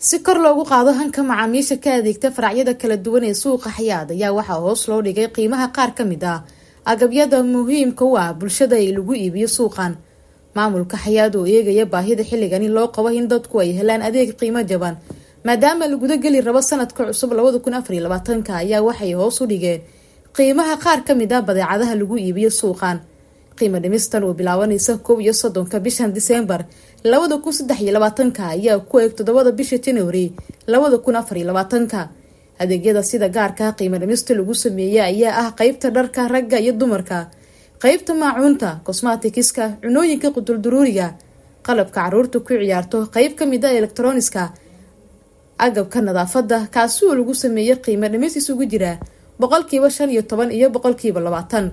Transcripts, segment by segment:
si kor loogu qaado hanka macaamiisha ka adeegta faracyada kala duwan ee suuqa xayaad ayaa waxaa hoos loo dhigay qiimaha qaar ka mid ah agabyada muhiimka u ah bulshada ee lagu iibiyo suuqan maamulka xayaad oo eegaya baahida xilligan in loo qabo in dadku ay helaan adeeg qiimo jaban maadaama geli rabo sanadka cusub labada kun afariyo labaatanka ayaa waxay hoos u dhigeen qiimaha qaar ka mid ah badeecadaha lagu iibiyo suuqan qiimo dhimistan oo bilaabanaysa koob iyo soddonka bishan diseembar labada kun saddex iyo labaatanka ayaa ku eeg toddobada bisha januari labada kun afar iyo labaatanka adeegyada sida gaarka qiimo dhimista lagu sameeyay ayaa ah qeybta dharka ragga iyo dumarka qeybta maacuunta cosmatikiska cunooyinka qudulduruuriga qalabka caruurta ku ciyaarto qeyb kamid a ah elektroniska agabka nadaafada kaasi oo lagu sameeyay qiimo dhimis isugu jira boqolkiiba shan iyo toban iyo boqolkiiba labaatan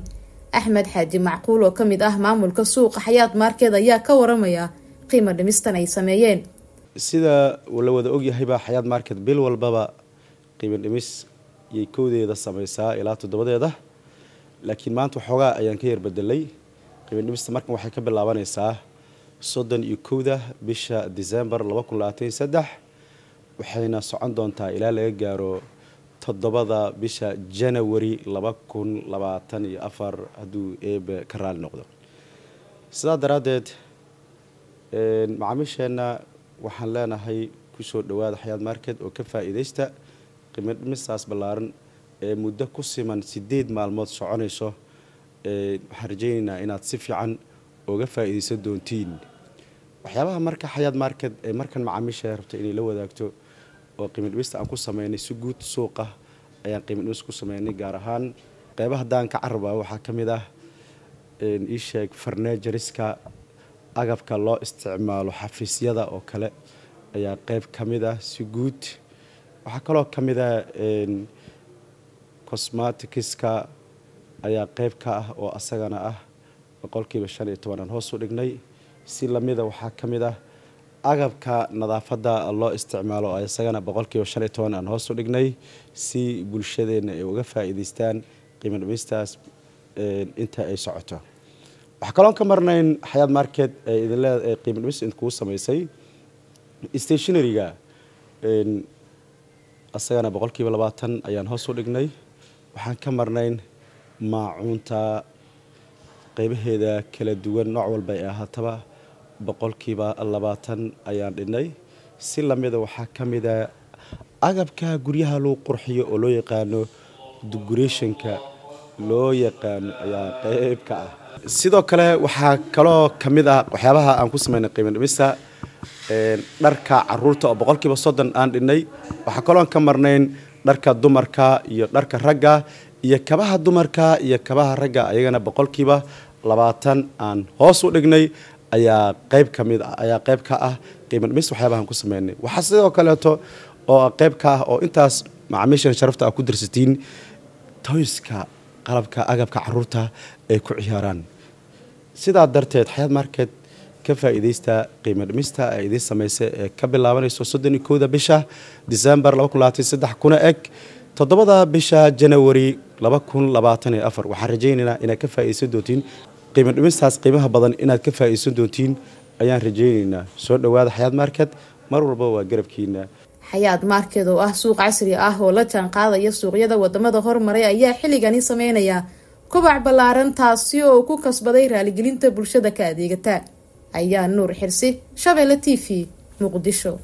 axmed xaaji macquul oo kamid ah maamulka suuqa xayaad markeed ayaa ka waramaya qiimo dhimistan ay sameeyeen sida la wada ogyahayba xayaad market bil walbaba qiimo dhimis yay kowdeeda samaysaa ilaa toddobadeeda laakiin maanta waxoogaa ayaan ka yarbedelay dhimista markan waxay ka bilaabanaysaa soddon iyo kowda bisha disembar waxayna socon doontaa ilaa laga gaaro toddobada bisha janawari laba kun labaatan iyo afar hadduu eebe ka raali noqdo sidaa daraaddeed macaamiisheenna waxaan leenahay kusoo dhawaada xayaad market oo ka faa-iidaysta ballaaran ee muddo ku siman sideed maalmood soconayso waxaan rajaynaynaa inaad si fiican oga faa doontiin waxyaabaha marka xayaad market ee markan macaamiisha rabta inay la wadaagto oo qiimidhibista aan ku sameynay si guud suuqa ayaan qiimidhibis ku sameynay gaar ahaan qeybaha daanka caraba waxaa ka mid ah iisheeg farnejariska agabka loo isticmaalo xafiisyada oo kale ayaa qeyb ka mid ah si guud waxaa kaloo ka mid ah cosmatikiska ayaa qeyb ka ah oo asagana ah boqolkiiba shan iyo tobanaan hoos u dhignay si lamida ah, waxaa ka mid ah agabka nadaafada loo isticmaalo isagana boqolkiiba shan iyo toban aan hoos u dhignay si bulshadeenna ay uga faa'iidaystaan qiimo dhimistaas inta ay socoto waxaa kaloon ka marnayn xayaad market ee idinle qiimo dhimis idinkugu samaysay stationariga isagana boqolkiiba labaatan ayaan hoos u dhignay waxaan ka marnayn maacuunta qeybaheeda kala duwan nooc walba ay ahaataba boqolkiiba labaatan ayaan dhinnay si lamida ah waxaa ka mid mida ah agabka guryaha lagu qurxiyo oo loo yaqaano dugureeshinka loo yaqaano ayaa qayb ka ah sidoo kale waxaa kaloo ka mid ah waxyaabaha aan ku sameynay qiimidhimista dharka caruurta oo boqolkiiba soddon aan dhinnay waxaa kaloon ka marnayn dharka dumarka iyo dharka ragga iyo kabaha dumarka iyo kabaha ragga ayagana boqolkiiba labaatan aan hoos u dhignay ayaa qayb ka mid ah, ayaa qayb ka ah qiima dhimis waxyaabahan ku sameynay waxaa sidoo kaleeto oo ah qayb ka ah oo intaas macaamiishan sharafta a ku darsatiin toyska qalabka agabka caruurta ay ku ciyaaraan sidaa darteed xayaad market ka faa'iidaysta qiimo dhimista ee idiin samaysay ee ka bilaabanayso soddon iyo kowda bisha disembar kuna eg toddobada bisha janawari waxaan rajaynaynaa inaad ka faa'iidaysan doontiin qiimo dhumistaas qiimaha badan inaad ka faa'iidsan doontiin ayaan rajaynaynaa soo dhowaada xayaad market mar walba waa garabkiina xayaad market oo ah suuq casri ah oo la jaan qaadaya suuqyada wadamada hormaray ayaa xilligani sameynaya kobac ballaaran taasi oo ku kasbaday raaligelinta bulshada ka adeegata ayaa nuur xirsi shabeelle t v muqdisho